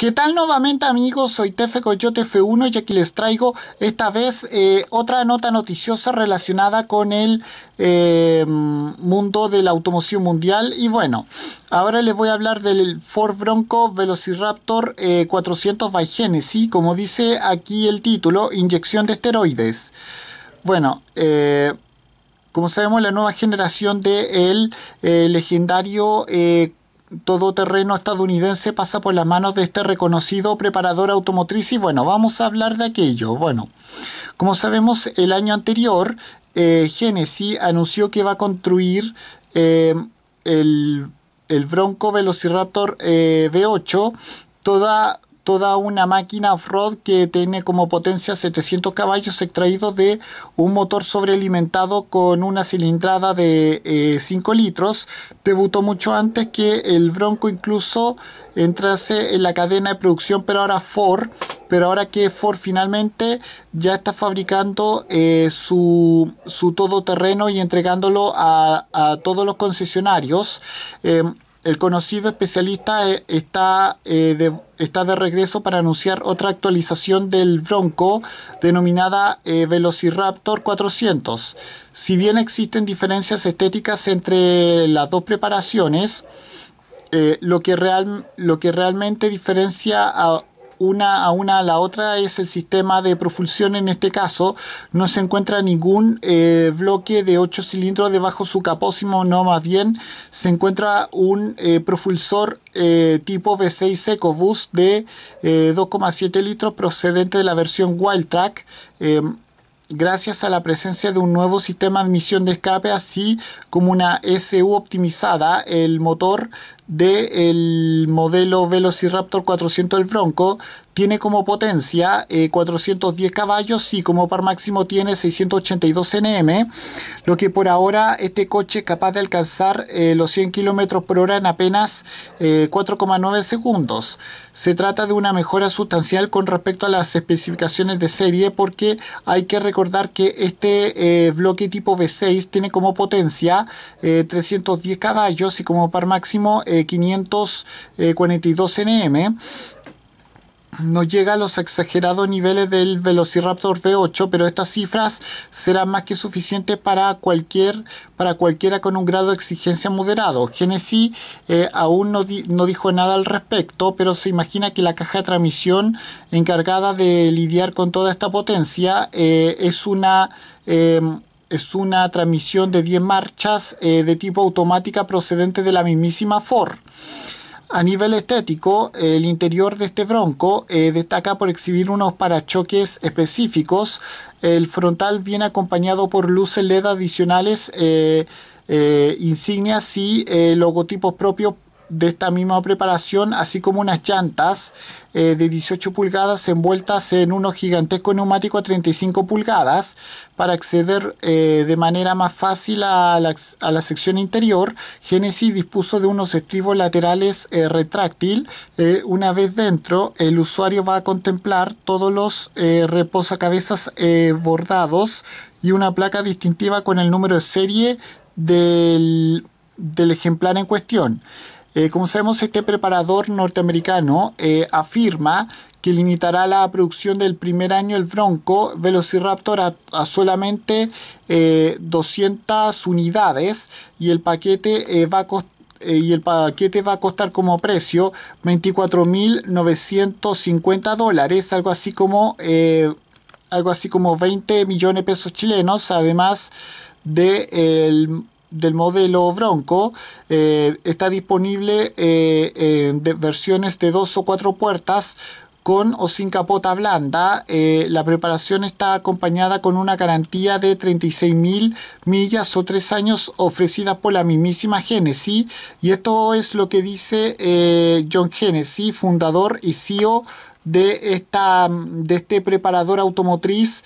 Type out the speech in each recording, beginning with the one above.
¿Qué tal nuevamente amigos? Soy Tefe Coyote F1 y aquí les traigo esta vez eh, otra nota noticiosa relacionada con el eh, mundo de la automoción mundial. Y bueno, ahora les voy a hablar del Ford Bronco Velociraptor 400 eh, by Genesis, como dice aquí el título, inyección de esteroides. Bueno, como sabemos la nueva generación del de el legendario todo terreno estadounidense pasa por las manos de este reconocido preparador automotriz y bueno, vamos a hablar de aquello. Bueno, como sabemos, el año anterior eh, Genesis anunció que va a construir eh, el, Bronco Velociraptor eh, V8 toda toda una máquina off-road que tiene como potencia 700 caballos extraído de un motor sobrealimentado con una cilindrada de 5 eh, litros. Debutó mucho antes que el Bronco incluso entrase en la cadena de producción, pero ahora Ford, pero ahora que Ford finalmente ya está fabricando eh, su, su todoterreno y entregándolo a, todos los concesionarios. Em, el conocido especialista eh, está, eh, de, está de regreso para anunciar otra actualización del Bronco denominada eh, Velociraptor 400. Si bien existen diferencias estéticas entre las dos preparaciones, lo, que real, lo que realmente diferencia a, una a una a la otra es el sistema de profulsión en este caso. No se encuentra ningún eh, bloque de 8 cilindros debajo su capósimo, no más bien se encuentra un eh, propulsor eh, tipo V6 EcoBoost de 2,7 litros procedente de la versión Wildtrack gracias a la presencia de un nuevo sistema de admisión de escape, así como una SU optimizada, el motor del modelo Velociraptor 400 del Bronco tiene como potencia 410 eh, caballos y como par máximo tiene 682 Nm, lo que por ahora este coche es capaz de alcanzar eh, los 100 km por hora en apenas 4,9 eh, segundos. Se trata de una mejora sustancial con respecto a las especificaciones de serie porque hay que recordar que este bloque tipo V6 tiene como potencia 310 caballos y como par máximo 542 Nm no llega a los exagerados niveles del Velociraptor V8, pero estas cifras serán más que suficientes para, cualquier, para cualquiera con un grado de exigencia moderado. Genesis eh, aún no, dijo nada al respecto, pero se imagina que la caja de transmisión encargada de lidiar con toda esta potencia eh, es una... Em, es una transmisión de 10 marchas eh, de tipo automática procedente de la mismísima Ford. A nivel estético, el interior de este Bronco eh, destaca por exhibir unos parachoques específicos. El frontal viene acompañado por luces LED adicionales, eh, eh, insignias y logotipos propios de esta misma preparación, así como unas llantas eh, de 18 pulgadas envueltas en unos gigantesco neumático a 35 pulgadas para acceder eh, de manera más fácil a la, sección interior. Genesis dispuso de unos estribos laterales eh, retráctil. una vez dentro, el usuario va a contemplar todos los reposacabezas bordados y una placa distintiva con el número de serie del, del ejemplar en cuestión. Eh, como sabemos, este preparador norteamericano eh, afirma que limitará la producción del primer año el Bronco Velociraptor a, solamente 200 eh, unidades y el paquete va a costar y el paquete va a costar como precio 24.950 dólares, algo así como algo así como 20 millones de pesos chilenos, además del de del modelo Bronco eh, está disponible eh, en versiones de dos o cuatro puertas con o sin capota blanda. Eh, la preparación está acompañada con una garantía de 36.000 millas o tres años ofrecida por la mismísima Genesis. Y esto es lo que dice John Genesis, fundador y CEO de, esta, de este preparador automotriz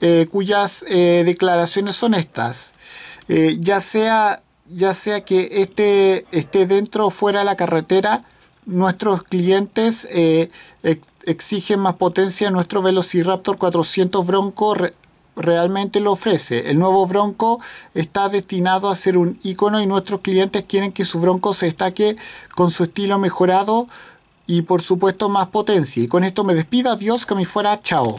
eh, cuyas eh, declaraciones son estas. Eh, ya, sea, ya sea que este, esté dentro o fuera de la carretera, nuestros clientes exigen más potencia. Nuestro Velociraptor 400 Bronco realmente lo ofrece. El nuevo Bronco está destinado a ser un icono y nuestros clientes quieren que su Bronco se destaque con su estilo mejorado y por supuesto más potencia. Y con esto me despido. Adiós, que me fuera. Chao.